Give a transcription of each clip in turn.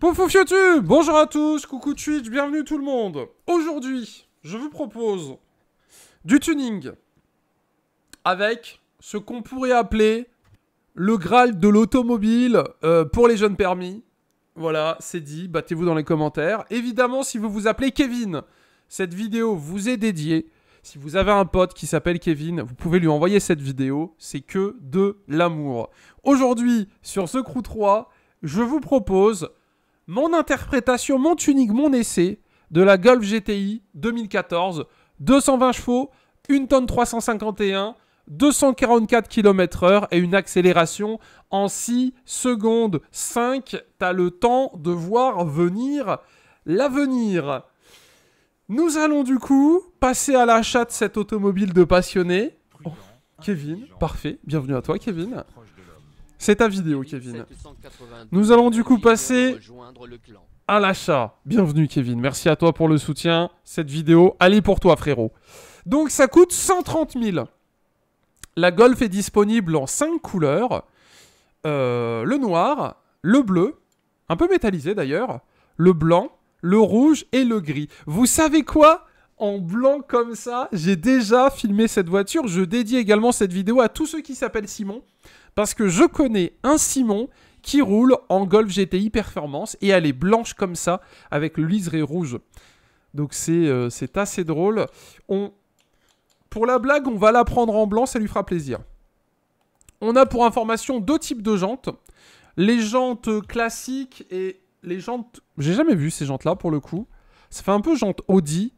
Poufouf YouTube Bonjour à tous, coucou Twitch, bienvenue tout le monde Aujourd'hui, je vous propose du tuning avec ce qu'on pourrait appeler le Graal de l'automobile euh, pour les jeunes permis. Voilà, c'est dit, battez-vous dans les commentaires. Évidemment, si vous vous appelez Kevin, cette vidéo vous est dédiée. Si vous avez un pote qui s'appelle Kevin, vous pouvez lui envoyer cette vidéo, c'est que de l'amour. Aujourd'hui, sur ce crew 3, je vous propose mon interprétation, mon tunique, mon essai de la Golf GTI 2014. 220 chevaux, 1 tonne 351, 244 km/h et une accélération en 6 secondes 5. T'as le temps de voir venir l'avenir. Nous allons du coup passer à l'achat de cette automobile de passionné. Oh, Kevin, parfait. Bienvenue à toi, Kevin. C'est ta vidéo, Kevin. Nous allons du coup passer à l'achat. Bienvenue, Kevin. Merci à toi pour le soutien. Cette vidéo, allez pour toi, frérot. Donc, ça coûte 130 000. La Golf est disponible en 5 couleurs. Euh, le noir, le bleu, un peu métallisé d'ailleurs, le blanc, le rouge et le gris. Vous savez quoi en blanc comme ça. J'ai déjà filmé cette voiture. Je dédie également cette vidéo à tous ceux qui s'appellent Simon parce que je connais un Simon qui roule en Golf GTI Performance et elle est blanche comme ça avec le liseré rouge. Donc euh, c'est assez drôle. On... Pour la blague, on va la prendre en blanc, ça lui fera plaisir. On a pour information deux types de jantes. Les jantes classiques et les jantes... J'ai jamais vu ces jantes-là pour le coup. Ça fait un peu jante Audi.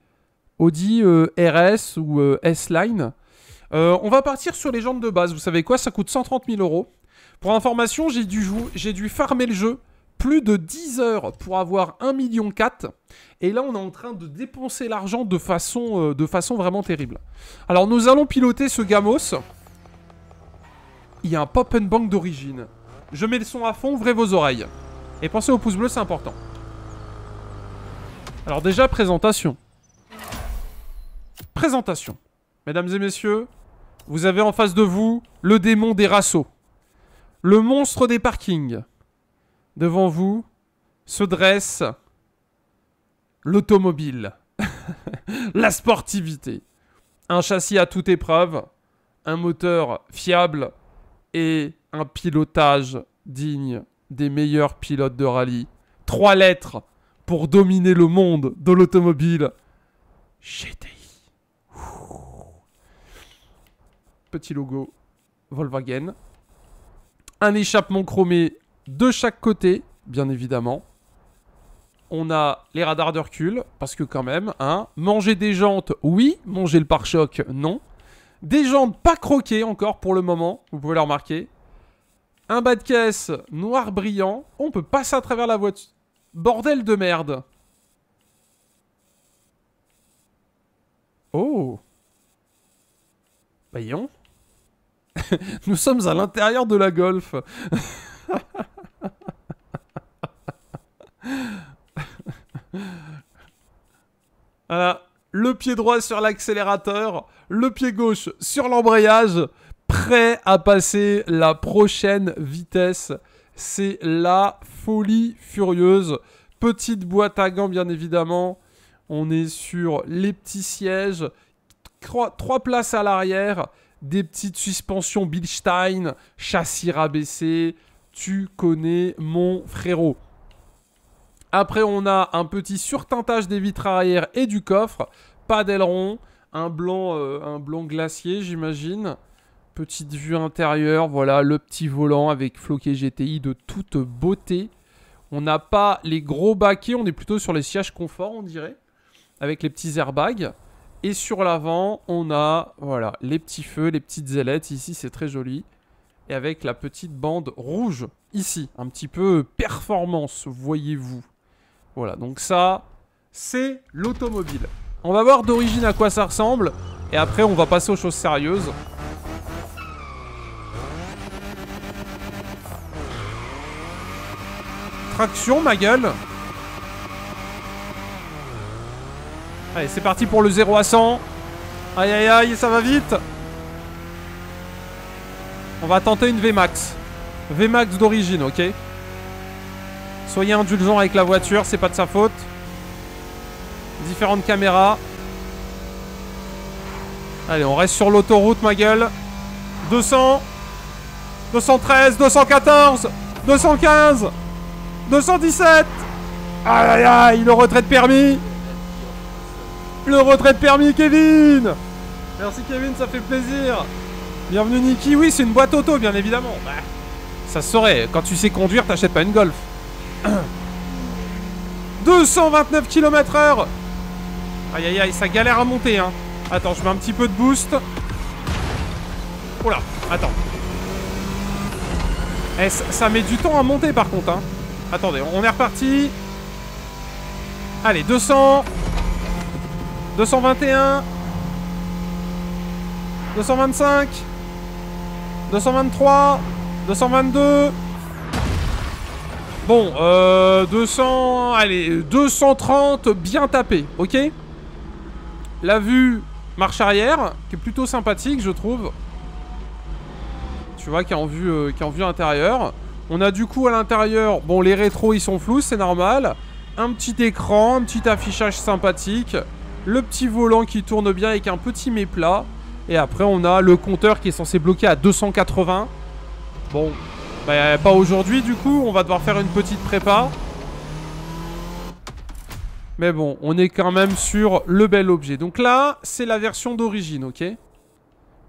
Audi euh, RS ou euh, S-Line. Euh, on va partir sur les jambes de base. Vous savez quoi Ça coûte 130 000 euros. Pour information, j'ai dû, dû farmer le jeu plus de 10 heures pour avoir 1,4 million. Et là, on est en train de dépenser l'argent de façon, euh, de façon vraiment terrible. Alors, nous allons piloter ce Gamos. Il y a un pop bank d'origine. Je mets le son à fond, ouvrez vos oreilles. Et pensez au pouce bleu, c'est important. Alors déjà, présentation. Présentation. Mesdames et messieurs, vous avez en face de vous le démon des rasseaux, le monstre des parkings. Devant vous se dresse l'automobile, la sportivité, un châssis à toute épreuve, un moteur fiable et un pilotage digne des meilleurs pilotes de rallye. Trois lettres pour dominer le monde de l'automobile. petit logo Volkswagen. Un échappement chromé de chaque côté, bien évidemment. On a les radars de recul, parce que quand même, hein, manger des jantes, oui, manger le pare-choc, non. Des jantes pas croquées encore pour le moment, vous pouvez le remarquer. Un bas de caisse noir brillant, on peut passer à travers la voiture. Bordel de merde. Oh. Voyons. Nous sommes à l'intérieur de la Golf. Le pied droit sur l'accélérateur, le pied gauche sur l'embrayage, prêt à passer la prochaine vitesse. C'est la folie furieuse. Petite boîte à gants, bien évidemment. On est sur les petits sièges. trois places à l'arrière des petites suspensions Bilstein, châssis rabaissé. Tu connais mon frérot. Après, on a un petit surtintage des vitres arrière et du coffre. Pas d'aileron. Un blanc, euh, un blanc glacier, j'imagine. Petite vue intérieure. Voilà, le petit volant avec floqué GTI de toute beauté. On n'a pas les gros baquets. On est plutôt sur les sièges confort, on dirait. Avec les petits airbags. Et sur l'avant, on a voilà, les petits feux, les petites ailettes. Ici, c'est très joli. Et avec la petite bande rouge, ici. Un petit peu performance, voyez-vous. Voilà, donc ça, c'est l'automobile. On va voir d'origine à quoi ça ressemble. Et après, on va passer aux choses sérieuses. Traction, ma gueule Allez, c'est parti pour le 0 à 100. Aïe, aïe, aïe, ça va vite. On va tenter une VMAX. VMAX d'origine, ok Soyez indulgents avec la voiture, c'est pas de sa faute. Différentes caméras. Allez, on reste sur l'autoroute, ma gueule. 200. 213, 214, 215, 217. Aïe, aïe, aïe, le retrait de permis. Le retrait de permis, Kevin Merci Kevin, ça fait plaisir Bienvenue Niki, oui c'est une boîte auto bien évidemment bah, Ça se saurait, quand tu sais conduire t'achètes pas une Golf 229 km h Aïe aïe aïe, ça galère à monter hein Attends, je mets un petit peu de boost Oula attends eh, ça met du temps à monter par contre hein. Attendez, on est reparti Allez, 200 221 225 223 222 Bon, euh, 200... Allez, 230 bien tapé, ok La vue marche arrière, qui est plutôt sympathique, je trouve. Tu vois, qui est en vue, euh, qui vue intérieure. On a du coup à l'intérieur... Bon, les rétros, ils sont flous, c'est normal. Un petit écran, un petit affichage sympathique le petit volant qui tourne bien avec un petit méplat. Et après, on a le compteur qui est censé bloquer à 280. Bon, bah, pas aujourd'hui du coup, on va devoir faire une petite prépa. Mais bon, on est quand même sur le bel objet. Donc là, c'est la version d'origine, ok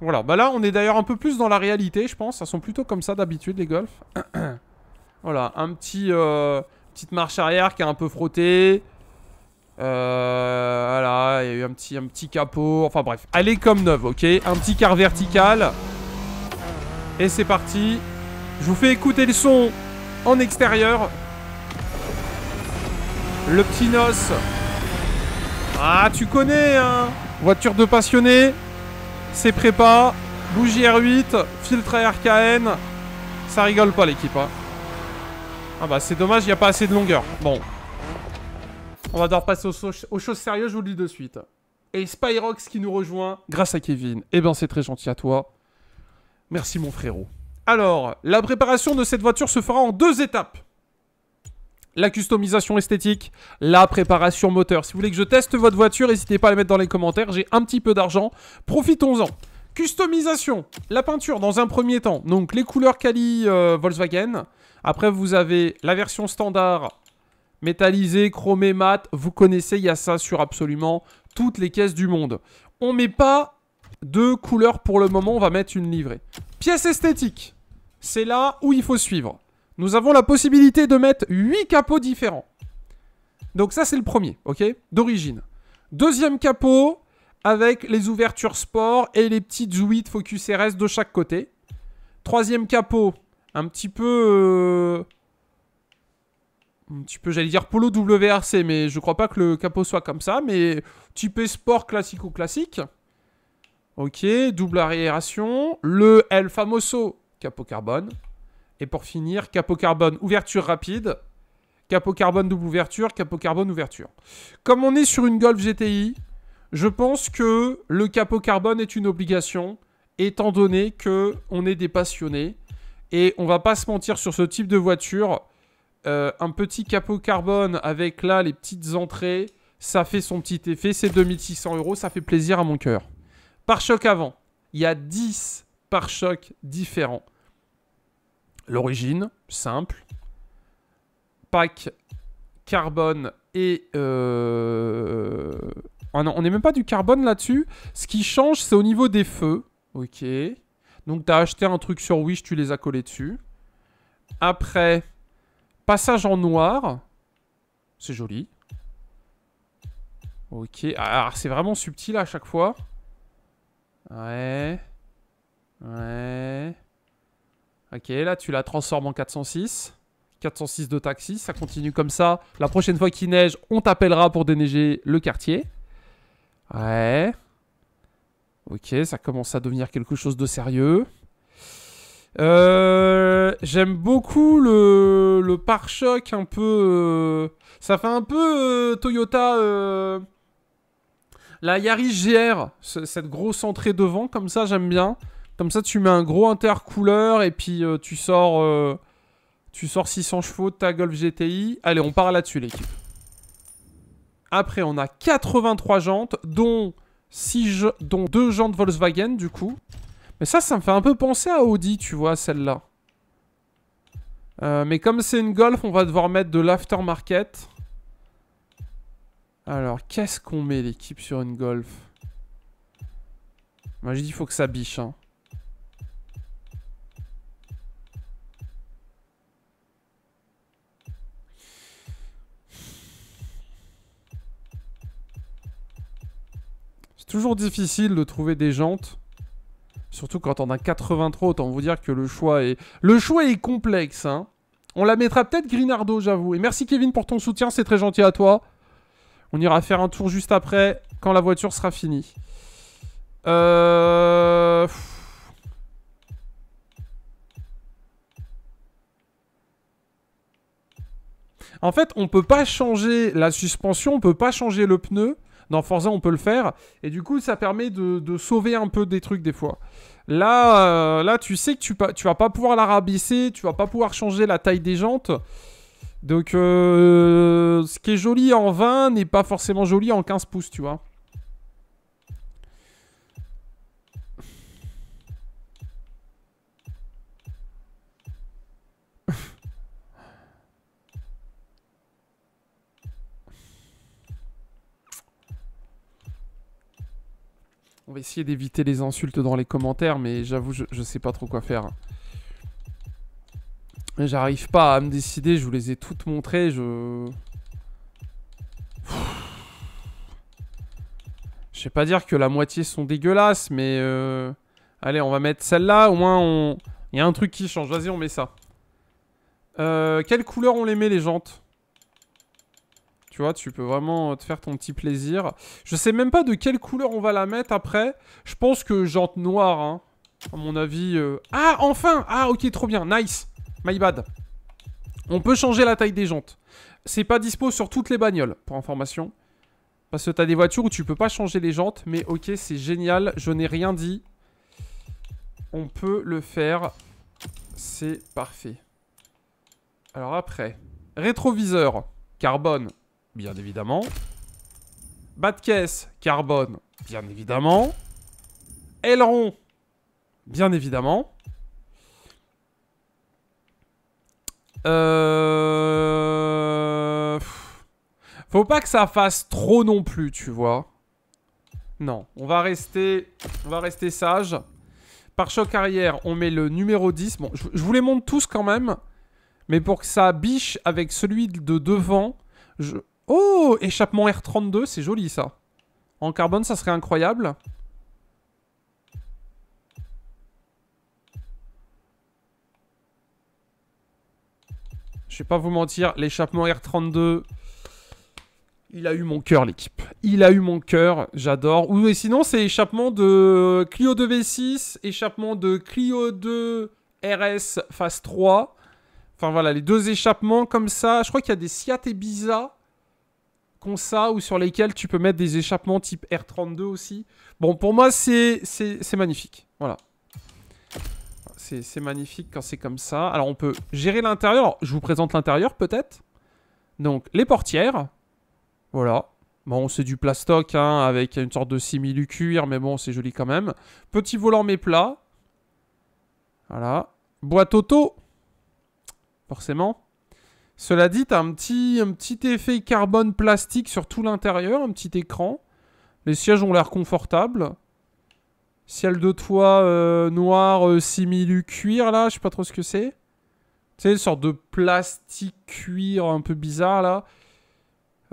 Voilà, bah là, on est d'ailleurs un peu plus dans la réalité, je pense. Ça sont plutôt comme ça d'habitude, les golfs. voilà, un petit... Euh, petite marche arrière qui est un peu frottée. Euh, voilà, il y a eu un petit, un petit capot. Enfin bref, allez comme neuve, ok Un petit car vertical. Et c'est parti. Je vous fais écouter le son en extérieur. Le petit nos. Ah, tu connais, hein Voiture de passionné. C'est prépa. Bougie R8. Filtre RKN. Ça rigole pas, l'équipe. Hein. Ah bah, c'est dommage, il n'y a pas assez de longueur. Bon, on va devoir passer aux, choses sérieuses, je vous le dis de suite. Et Spyrox qui nous rejoint grâce à Kevin. Eh ben, c'est très gentil à toi. Merci, mon frérot. Alors, la préparation de cette voiture se fera en deux étapes. La customisation esthétique, la préparation moteur. Si vous voulez que je teste votre voiture, n'hésitez pas à la mettre dans les commentaires. J'ai un petit peu d'argent. Profitons-en. Customisation, la peinture dans un premier temps. Donc les couleurs Kali euh, Volkswagen. Après vous avez la version standard métallisé, chromé, mat, vous connaissez, il y a ça sur absolument toutes les caisses du monde. On met pas de couleur pour le moment, on va mettre une livrée. Pièce esthétique, c'est là où il faut suivre. Nous avons la possibilité de mettre 8 capots différents. Donc ça, c'est le premier, ok D'origine. Deuxième capot, avec les ouvertures sport et les petites ouïes Focus RS de chaque côté. Troisième capot, un petit peu... Euh, Mm, un petit peu, j'allais dire polo WRC, mais je crois pas que le capot soit comme ça, mais type sport classico-classique. Ok, double aération, le El Famoso capot carbone, et pour finir, capot carbone ouverture rapide, capot carbone double ouverture, capot carbone ouverture. Comme on est sur une Golf GTI, je pense que le capot carbone est une obligation, étant donné que on est des passionnés, et on va pas se mentir sur ce type de voiture, euh, un petit capot carbone avec là les petites entrées. Ça fait son petit effet. C'est 2600 euros. Ça fait plaisir à mon cœur. Par choc avant. Il y a 10 par chocs différents. L'origine, simple. Pack carbone et... Euh, ah on n'est même pas du carbone là-dessus. Ce qui change, c'est au niveau des feux. Ok. Donc, t'as acheté un truc sur Wish, tu les as collés dessus. Après, Passage en noir. C'est joli. Ok. Alors, ah, c'est vraiment subtil à chaque fois. Ouais. Ouais. Ok, là tu la transformes en 406. 406 de taxi, ça continue comme ça. La prochaine fois qu'il neige, on t'appellera pour déneiger le quartier. Ouais. Ok, ça commence à devenir quelque chose de sérieux. Euh, j'aime beaucoup le, pare-choc un peu. Euh, ça fait un peu euh, Toyota. la Yaris GR, cette grosse entrée devant, comme ça j'aime bien. Comme ça tu mets un gros intercooler et puis tu sors. tu sors 600 chevaux de ta Golf GTI. Allez, on part là-dessus l'équipe. Après, on a 83 jantes, dont, dont 2 jantes Volkswagen du coup. Mais ça, ça me fait un peu penser à Audi, tu vois, celle-là. Euh, mais comme c'est une Golf, on va devoir mettre de l'aftermarket. Alors, qu'est-ce qu'on met l'équipe sur une Golf Moi, je dis faut que ça biche, hein. C'est toujours difficile de trouver des jantes. Surtout quand on a 83, autant vous dire que le choix est... Le choix est complexe, hein. On la mettra peut-être Grinardo, j'avoue. Et merci Kevin pour ton soutien, c'est très gentil à toi. On ira faire un tour juste après, quand la voiture sera finie. Euh, en fait, on peut pas changer la suspension, on peut pas changer le pneu. Dans Forza, on peut le faire. Et du coup, ça permet de, sauver un peu des trucs des fois. Là, euh, là tu sais que tu, tu vas pas pouvoir la rabaisser tu vas pas pouvoir changer la taille des jantes. Donc, euh, ce qui est joli en 20 n'est pas forcément joli en 15 pouces, tu vois. On va essayer d'éviter les insultes dans les commentaires, mais j'avoue, je, sais pas trop quoi faire. J'arrive pas à me décider, je vous les ai toutes montrées, je... Je vais pas dire que la moitié sont dégueulasses, mais... Euh, allez, on va mettre celle-là, au moins on... Il y a un truc qui change, vas-y on met ça. Euh, quelle couleur on les met les jantes tu vois, tu peux vraiment te faire ton petit plaisir. Je sais même pas de quelle couleur on va la mettre après. Je pense que jante noire, hein. À mon avis... Euh. Ah, enfin Ah, ok, trop bien. Nice. My bad. On peut changer la taille des jantes. C'est pas dispo sur toutes les bagnoles, pour information. Parce que t'as des voitures où tu peux pas changer les jantes. Mais ok, c'est génial. Je n'ai rien dit. On peut le faire. C'est parfait. Alors après. Rétroviseur. Carbone bien évidemment. Bas caisse, carbone, bien évidemment. Aileron, bien évidemment. Euh... Faut pas que ça fasse trop non plus, tu vois. Non, on va rester, on va rester sage. Par choc arrière, on met le numéro 10. Bon, je, vous les montre tous quand même. Mais pour que ça biche avec celui de devant, je, Oh Échappement R32, c'est joli ça. En carbone, ça serait incroyable. Je vais pas vous mentir, l'échappement R32, il a eu mon cœur l'équipe. Il a eu mon cœur, j'adore. Ou et sinon c'est échappement de Clio 2 V6, échappement de Clio 2 RS phase 3. Enfin voilà, les deux échappements comme ça. Je crois qu'il y a des Siat et Biza ça ou sur lesquels tu peux mettre des échappements type R32 aussi. Bon, pour moi, c'est c'est magnifique. Voilà. C'est magnifique quand c'est comme ça. Alors, on peut gérer l'intérieur. je vous présente l'intérieur, peut-être. Donc, les portières. Voilà. Bon, c'est du plastoc, hein, avec une sorte de simili cuir, mais bon, c'est joli quand même. Petit volant mais plat Voilà. Boîte auto. Forcément. Cela dit, un petit, petit effet carbone plastique sur tout l'intérieur, un petit écran. Les sièges ont l'air confortables. Ciel de toit euh, noir euh, cuir là, je sais pas trop ce que c'est. C'est une sorte de plastique cuir un peu bizarre là.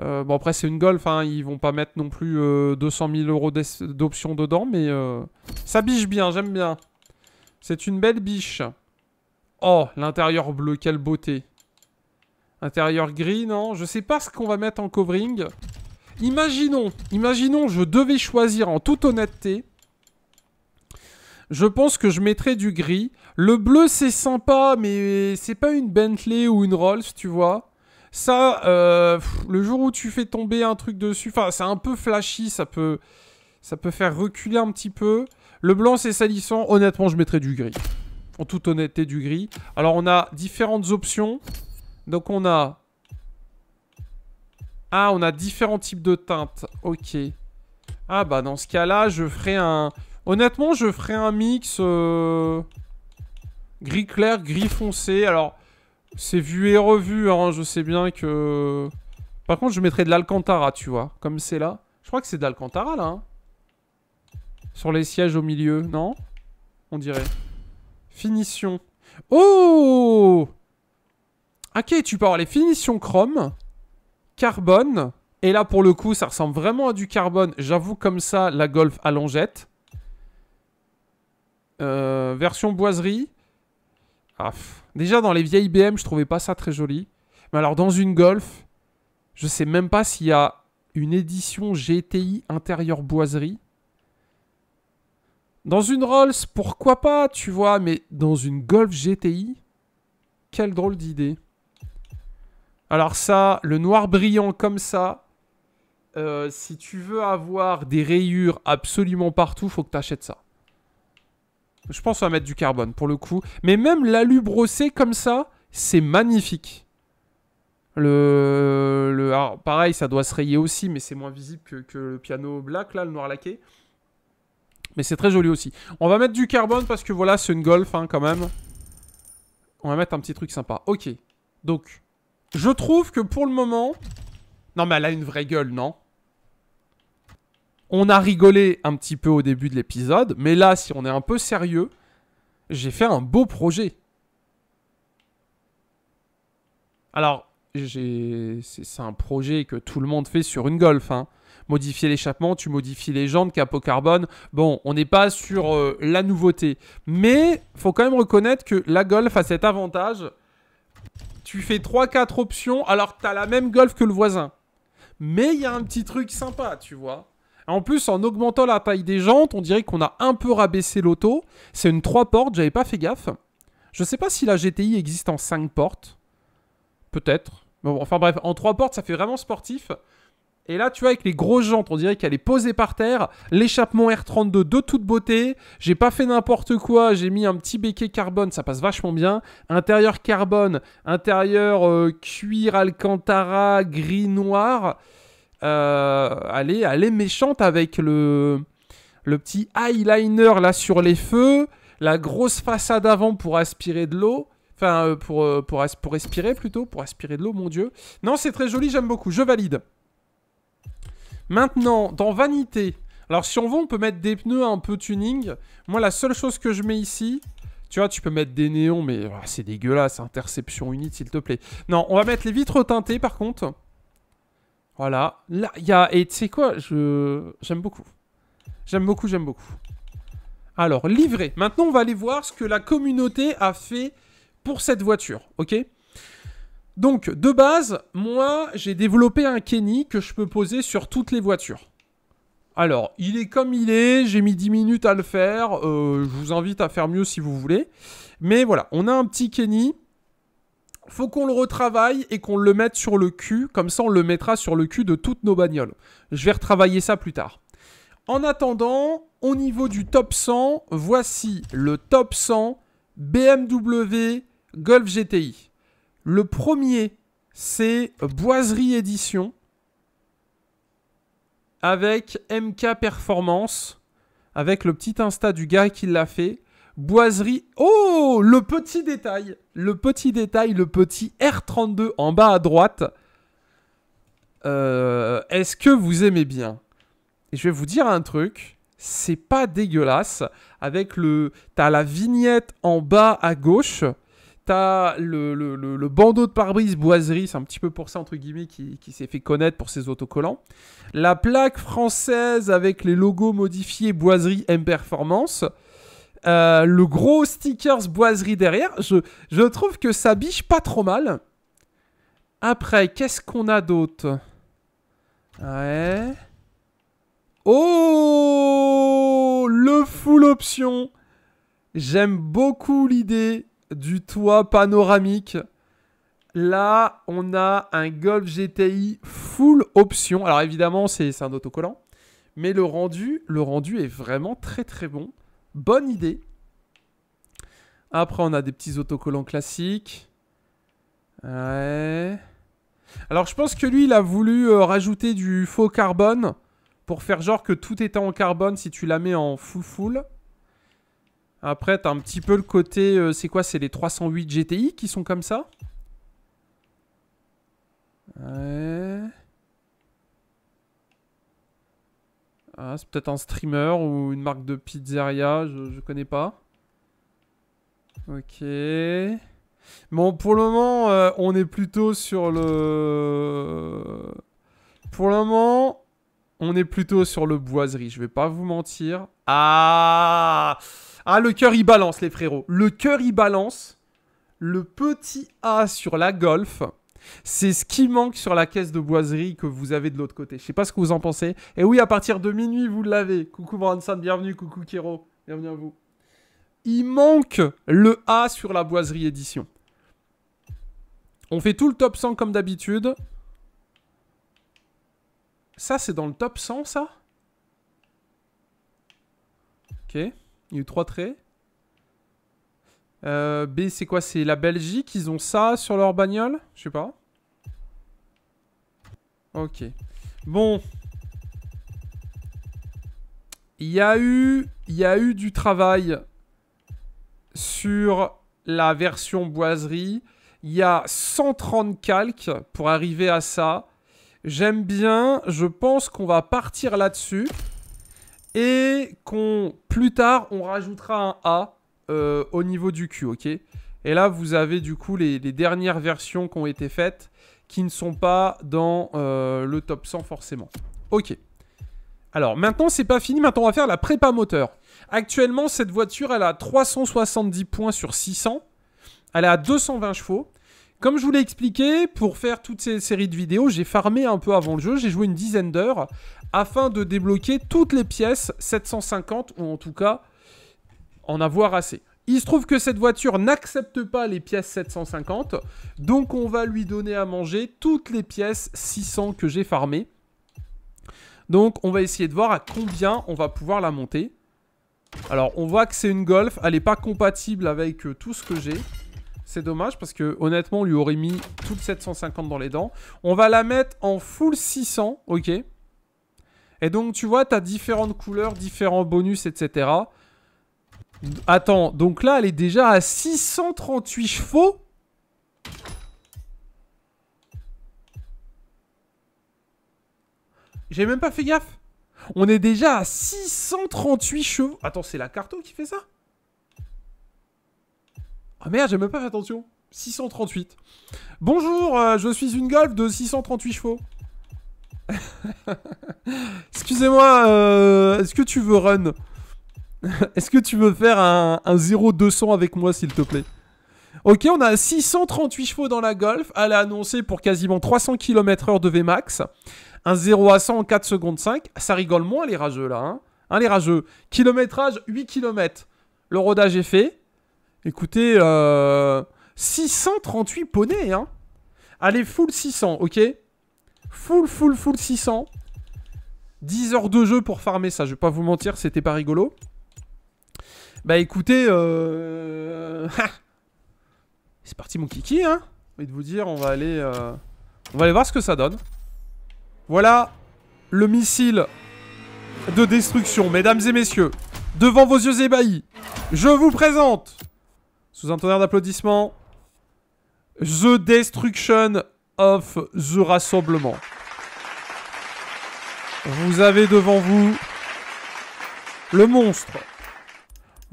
Euh, bon après c'est une golf, hein, ils vont pas mettre non plus 200 euh, 000 euros d'options dedans, mais ça biche bien, j'aime bien. C'est une belle biche. Oh, l'intérieur bleu, quelle beauté. Intérieur gris, non Je sais pas ce qu'on va mettre en covering. Imaginons, imaginons, je devais choisir en toute honnêteté. Je pense que je mettrais du gris. Le bleu, c'est sympa, mais c'est pas une Bentley ou une Rolls, tu vois. Ça, euh, le jour où tu fais tomber un truc dessus, enfin, c'est un peu flashy, ça peut, ça peut faire reculer un petit peu. Le blanc, c'est salissant. Honnêtement, je mettrais du gris. En toute honnêteté, du gris. Alors, on a différentes options. Donc on a... Ah, on a différents types de teintes. Ok. Ah bah dans ce cas-là, je ferai un... Honnêtement, je ferai un mix... Euh, gris clair, gris foncé. Alors, c'est vu et revu, hein. je sais bien que... Par contre, je mettrai de l'Alcantara, tu vois. Comme c'est là. Je crois que c'est de l'Alcantara, là. Hein. Sur les sièges au milieu, non On dirait. Finition. Oh Ok, tu peux avoir les finitions chrome, carbone. Et là, pour le coup, ça ressemble vraiment à du carbone. J'avoue, comme ça, la Golf allongette. Euh, version boiserie. Ah, Déjà, dans les vieilles BM, je trouvais pas ça très joli. Mais alors, dans une Golf, je sais même pas s'il y a une édition GTI intérieur boiserie. Dans une Rolls, pourquoi pas, tu vois, mais dans une Golf GTI, quelle drôle d'idée. Alors ça, le noir brillant comme ça, euh, si tu veux avoir des rayures absolument partout, faut que tu achètes ça. Je pense qu'on va mettre du carbone pour le coup. Mais même l'alu brossé comme ça, c'est magnifique. Le, le pareil, ça doit se rayer aussi, mais c'est moins visible que, le piano black, là, le noir laqué. Mais c'est très joli aussi. On va mettre du carbone parce que voilà, c'est une golf hein, quand même. On va mettre un petit truc sympa. Ok. Donc, je trouve que pour le moment... Non mais elle a une vraie gueule, non On a rigolé un petit peu au début de l'épisode, mais là, si on est un peu sérieux, j'ai fait un beau projet. Alors, c'est un projet que tout le monde fait sur une golf. Hein. Modifier l'échappement, tu modifies les jambes, capot carbone. Bon, on n'est pas sur euh, la nouveauté. Mais faut quand même reconnaître que la golf a cet avantage tu fais 3-4 options alors que t'as la même golf que le voisin. Mais il y a un petit truc sympa, tu vois. En plus, en augmentant la taille des jantes, on dirait qu'on a un peu rabaissé l'auto. C'est une 3 portes, j'avais pas fait gaffe. Je sais pas si la GTI existe en 5 portes. Peut-être. enfin bref, en 3 portes, ça fait vraiment sportif. Et là, tu vois, avec les grosses jantes, on dirait qu'elle est posée par terre. L'échappement R32 de toute beauté. J'ai pas fait n'importe quoi. J'ai mis un petit béquet carbone. Ça passe vachement bien. Intérieur carbone. Intérieur euh, cuir Alcantara gris-noir. Allez, euh, elle, est, méchante avec le, le petit eyeliner là sur les feux. La grosse façade avant pour aspirer de l'eau. Enfin, euh, pour, pour, pour respirer plutôt. Pour aspirer de l'eau, mon Dieu. Non, c'est très joli. J'aime beaucoup. Je valide. Maintenant, dans Vanité. Alors, si on veut, on peut mettre des pneus un peu tuning. Moi, la seule chose que je mets ici... Tu vois, tu peux mettre des néons, mais oh, c'est dégueulasse. Interception unit, s'il te plaît. Non, on va mettre les vitres teintées, par contre. Voilà. Là, il y a... Et tu sais quoi Je... J'aime beaucoup. J'aime beaucoup, j'aime beaucoup. Alors, livré. Maintenant, on va aller voir ce que la communauté a fait pour cette voiture, ok donc, de base, moi, j'ai développé un Kenny que je peux poser sur toutes les voitures. Alors, il est comme il est, j'ai mis 10 minutes à le faire, euh, je vous invite à faire mieux si vous voulez. Mais voilà, on a un petit Kenny, faut qu'on le retravaille et qu'on le mette sur le cul, comme ça on le mettra sur le cul de toutes nos bagnoles. Je vais retravailler ça plus tard. En attendant, au niveau du top 100, voici le top 100 BMW Golf GTI. Le premier, c'est Boiserie Édition avec MK Performance, avec le petit Insta du gars qui l'a fait. Boiserie. Oh, le petit détail, le petit détail, le petit R32 en bas à droite. Euh, est-ce que vous aimez bien Et je vais vous dire un truc, c'est pas dégueulasse. Avec le, t'as la vignette en bas à gauche T'as le, bandeau de pare-brise boiserie, c'est un petit peu pour ça, entre guillemets, qui, s'est fait connaître pour ses autocollants. La plaque française avec les logos modifiés boiserie M Performance. Euh, le gros stickers boiserie derrière. Je, je trouve que ça biche pas trop mal. Après, qu'est-ce qu'on a d'autre Ouais. Oh Le full option J'aime beaucoup l'idée du toit panoramique. Là, on a un Golf GTI full option. Alors évidemment, c'est un autocollant. Mais le rendu, le rendu est vraiment très très bon. Bonne idée. Après, on a des petits autocollants classiques. Ouais. Alors, je pense que lui, il a voulu euh, rajouter du faux carbone pour faire genre que tout était en carbone si tu la mets en full full. Après, t'as un petit peu le côté... Euh, c'est quoi C'est les 308 GTI qui sont comme ça Ouais... Ah, c'est peut-être un streamer ou une marque de pizzeria, je, connais pas. Ok. Bon, pour le moment, euh, on est plutôt sur le... Pour le moment, on est plutôt sur le boiserie, je vais pas vous mentir. Ah Ah, le cœur y balance, les frérots. Le cœur y balance. Le petit A sur la golf, c'est ce qui manque sur la caisse de boiserie que vous avez de l'autre côté. Je sais pas ce que vous en pensez. Et oui, à partir de minuit, vous l'avez. Coucou Branson, bienvenue. Coucou Kiro, bienvenue à vous. Il manque le A sur la boiserie édition. On fait tout le top 100 comme d'habitude. Ça, c'est dans le top 100, ça Ok. Il y a eu traits. Euh, B, c'est quoi C'est la Belgique Ils ont ça sur leur bagnole Je sais pas. Ok. Bon. Il y a eu... Il y a eu du travail sur la version boiserie. Il y a 130 calques pour arriver à ça. J'aime bien, je pense qu'on va partir là-dessus. Et qu'on, plus tard, on rajoutera un A euh, au niveau du Q, ok Et là, vous avez du coup les, dernières versions qui ont été faites, qui ne sont pas dans euh, le top 100 forcément. Ok. Alors maintenant, c'est pas fini, maintenant on va faire la prépa moteur. Actuellement, cette voiture, elle a 370 points sur 600. Elle a 220 chevaux. Comme je vous l'ai expliqué, pour faire toutes ces séries de vidéos, j'ai farmé un peu avant le jeu, j'ai joué une dizaine d'heures afin de débloquer toutes les pièces 750 ou en tout cas en avoir assez. Il se trouve que cette voiture n'accepte pas les pièces 750, donc on va lui donner à manger toutes les pièces 600 que j'ai farmées. Donc on va essayer de voir à combien on va pouvoir la monter. Alors on voit que c'est une Golf, elle n'est pas compatible avec euh, tout ce que j'ai. C'est dommage parce que honnêtement, on lui aurait mis toute 750 dans les dents. On va la mettre en full 600, ok. Et donc, tu vois, tu as différentes couleurs, différents bonus, etc. Attends, donc là, elle est déjà à 638 chevaux J'ai même pas fait gaffe. On est déjà à 638 chevaux. Attends, c'est la carto qui fait ça ah merde, j'ai même pas fait attention. 638. Bonjour, euh, je suis une Golf de 638 chevaux. Excusez-moi, euh, est-ce que tu veux run Est-ce que tu veux faire un, 0-200 avec moi, s'il te plaît Ok, on a 638 chevaux dans la Golf. Elle a annoncé pour quasiment 300 km/h de Vmax. Un 0 à 100 en 4 secondes 5. Ça rigole moins, les rageux, là. Hein. Hein, les rageux Kilométrage, 8 km. Le rodage est fait. Écoutez, euh, 638 poneys, hein. Allez, full 600, ok Full, full, full 600. 10 heures de jeu pour farmer ça, je vais pas vous mentir, c'était pas rigolo. Bah écoutez, euh... c'est parti mon kiki, hein Et de vous dire, on va aller, euh, on va aller voir ce que ça donne. Voilà le missile de destruction, mesdames et messieurs. Devant vos yeux ébahis, je vous présente sous un tonnerre d'applaudissements, The Destruction of The Rassemblement. Vous avez devant vous le monstre.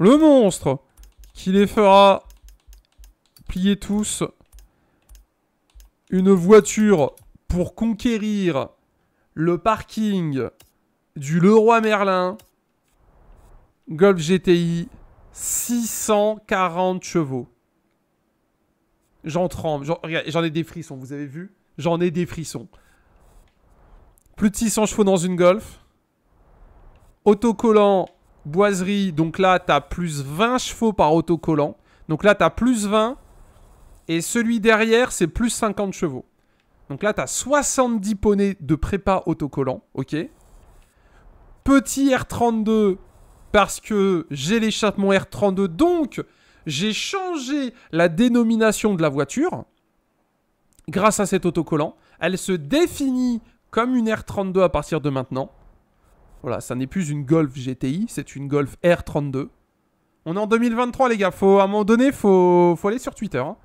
Le monstre qui les fera plier tous. Une voiture pour conquérir le parking du Leroy Merlin Golf GTI 640 chevaux. J'en tremble. J'en ai des frissons, vous avez vu J'en ai des frissons. Plus de 600 chevaux dans une Golf. Autocollant, boiserie. Donc là, t'as plus 20 chevaux par autocollant. Donc là, t'as plus 20. Et celui derrière, c'est plus 50 chevaux. Donc là, t'as 70 poneys de prépa autocollant. Ok. Petit R32 parce que j'ai l'échappement R32, donc j'ai changé la dénomination de la voiture grâce à cet autocollant. Elle se définit comme une R32 à partir de maintenant. Voilà, ça n'est plus une Golf GTI, c'est une Golf R32. On est en 2023 les gars, faut, à un moment donné, faut, faut aller sur Twitter. Hein.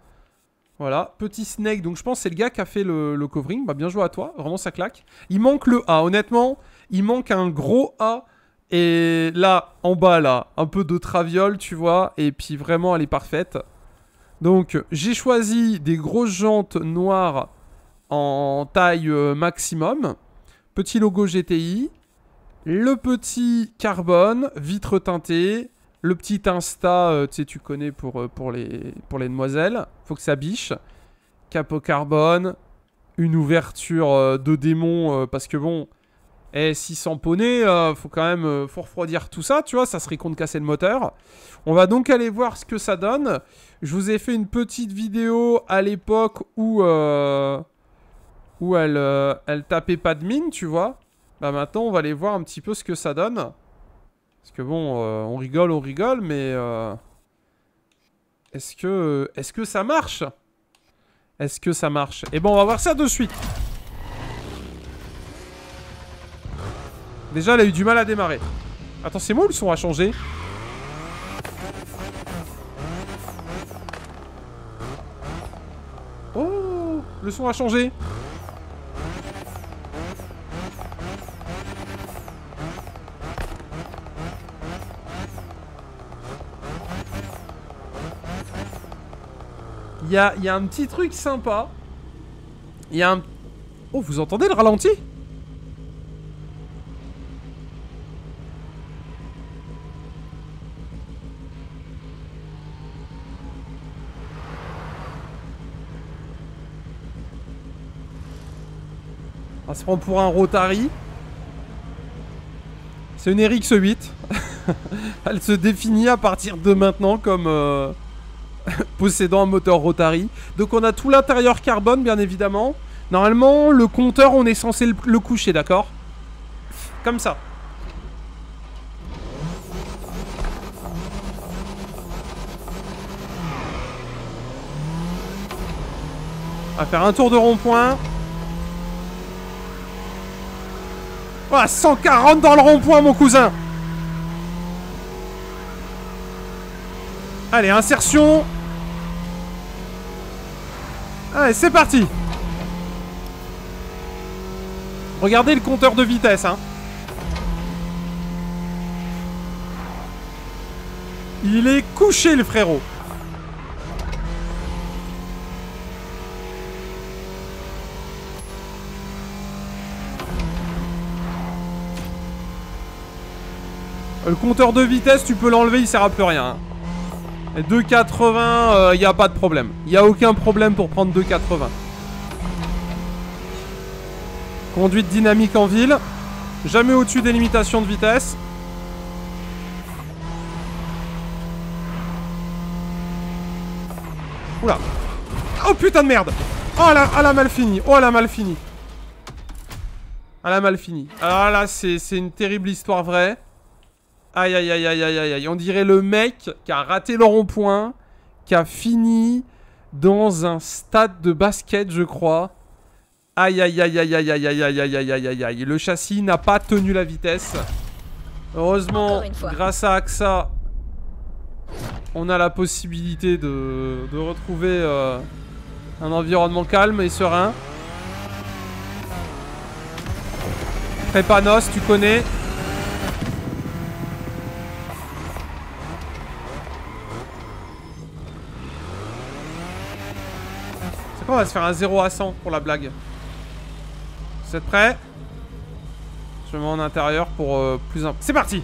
Voilà, petit Snake, donc je pense c'est le gars qui a fait le, covering. Bah, bien joué à toi, vraiment ça claque. Il manque le A, honnêtement, il manque un gros A et là, en bas, là, un peu de traviole, tu vois. Et puis vraiment, elle est parfaite. Donc, j'ai choisi des grosses jantes noires en taille euh, maximum. Petit logo GTI. Le petit carbone, vitre teintée. Le petit Insta, euh, tu sais, tu connais pour, euh, pour, les, pour les demoiselles. Faut que ça biche. Capot carbone. Une ouverture de démon, parce que bon, et eh, si poney, euh, faut quand même euh, refroidir tout ça, tu vois, ça serait contre casser le moteur. On va donc aller voir ce que ça donne. Je vous ai fait une petite vidéo à l'époque où, euh, où elle, euh, elle tapait pas de mine, tu vois. Bah maintenant, on va aller voir un petit peu ce que ça donne. Parce que bon, on rigole, on rigole, mais... Est-ce que, est -ce que ça marche Est-ce que ça marche Et eh bon on va voir ça de suite Déjà, elle a eu du mal à démarrer. Attends, c'est moi le son a changé Oh Le son a changé Il y a, y a, un petit truc sympa. Il y a un... Oh, vous entendez le ralenti On se prend pour un Rotary. C'est une RX-8. Elle se définit à partir de maintenant comme euh, possédant un moteur Rotary. Donc on a tout l'intérieur carbone, bien évidemment. Normalement, le compteur, on est censé le, coucher, d'accord Comme ça. On va faire un tour de rond-point. à 140 dans le rond-point, mon cousin Allez, insertion Allez, c'est parti Regardez le compteur de vitesse, hein Il est couché, le frérot Le compteur de vitesse, tu peux l'enlever, il sert à plus rien. 2,80, hein. il euh, y n'y a pas de problème. Il n'y a aucun problème pour prendre 2,80. Conduite dynamique en ville. Jamais au-dessus des limitations de vitesse. Oula. Oh putain de merde Oh là à la mal fini Oh la mal fini Elle la mal fini Ah là c'est une terrible histoire vraie. Aïe, aïe, aïe, aïe, aïe, aïe. On dirait le mec qui a raté le rond-point, qui a fini dans un stade de basket, je crois. Aïe, aïe, aïe, aïe, aïe, aïe, aïe, aïe, aïe, aïe, aïe, aïe. Le châssis n'a pas tenu la vitesse. Heureusement, grâce à AXA, on a la possibilité de, de retrouver un environnement calme et serein. Prépanos, tu connais On va se faire un 0 à 100 pour la blague. Vous êtes prêts Je me mets en intérieur pour euh, plus un... C'est parti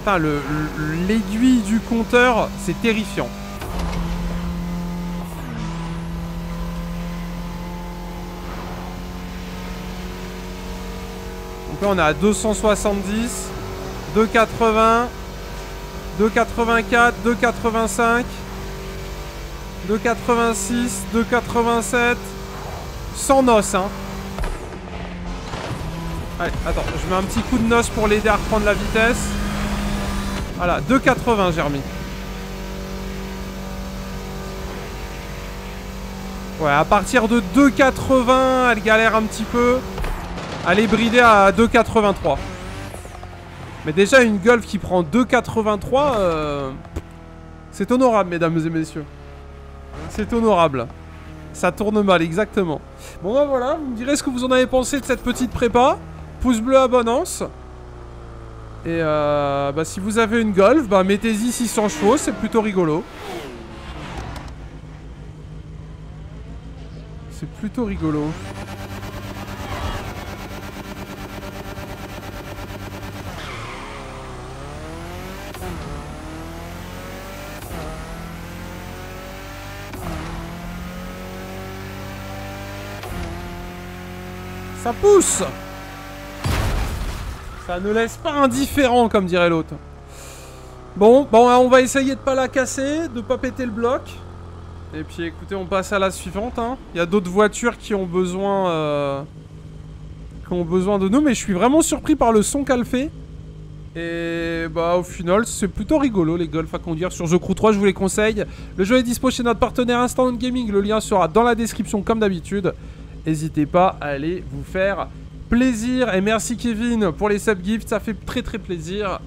Putain, l'aiguille le, L'aiguille du compteur, c'est terrifiant. là, on est à 270, 280, 284, 285, 286, 287. Sans noces, hein. Allez, attends, je mets un petit coup de noce pour l'aider à reprendre la vitesse. Voilà, 2,80 j'ai Ouais, à partir de 2,80, elle galère un petit peu. Elle est à 2,83. Mais déjà, une Golf qui prend 2,83, euh, c'est honorable, mesdames et messieurs. C'est honorable. Ça tourne mal, exactement. Bon, ben voilà, vous me direz ce que vous en avez pensé de cette petite prépa. Pouce bleu, abonnance. Et euh, bah, si vous avez une Golf, bah, mettez-y 600 chevaux, c'est plutôt rigolo. C'est plutôt rigolo. pousse Ça ne laisse pas indifférent, comme dirait l'autre. Bon, bon, hein, on va essayer de pas la casser, de pas péter le bloc. Et puis écoutez, on passe à la suivante. Hein. Il y a d'autres voitures qui ont besoin... Euh, qui ont besoin de nous, mais je suis vraiment surpris par le son qu'elle fait. Et bah au final c'est plutôt rigolo les golfs à conduire sur The Crew 3 je vous les conseille. Le jeu est dispo chez notre partenaire Instant Gaming, le lien sera dans la description comme d'habitude. N'hésitez pas à aller vous faire plaisir. Et merci Kevin pour les subgifts, ça fait très très plaisir.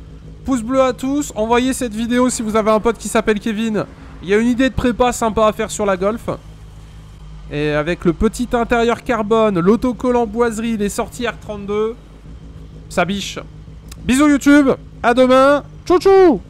Pouce bleu à tous, envoyez cette vidéo si vous avez un pote qui s'appelle Kevin. Il y a une idée de prépa sympa à faire sur la Golf. Et avec le petit intérieur carbone, l'autocollant boiserie, les sorties R32, ça biche. Bisous YouTube, à demain, tchou